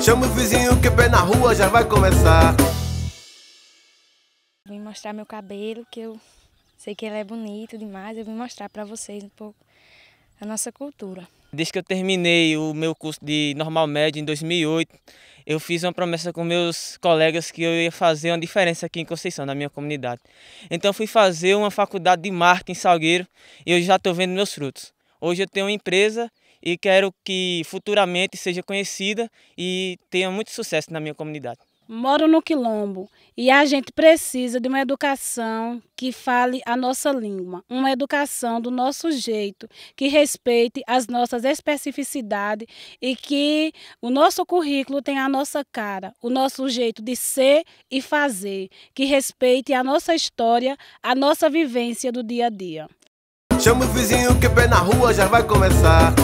Chama o vizinho que pé na rua já vai começar. Vim mostrar meu cabelo, que eu sei que ele é bonito demais. Eu vim mostrar para vocês um pouco a nossa cultura. Desde que eu terminei o meu curso de normal médio em 2008, eu fiz uma promessa com meus colegas que eu ia fazer uma diferença aqui em Conceição, na minha comunidade. Então fui fazer uma faculdade de marketing em Salgueiro e eu já estou vendo meus frutos. Hoje eu tenho uma empresa e quero que futuramente seja conhecida e tenha muito sucesso na minha comunidade. Moro no Quilombo e a gente precisa de uma educação que fale a nossa língua, uma educação do nosso jeito, que respeite as nossas especificidades e que o nosso currículo tenha a nossa cara, o nosso jeito de ser e fazer, que respeite a nossa história, a nossa vivência do dia a dia. Chama o vizinho que pé na rua já vai começar.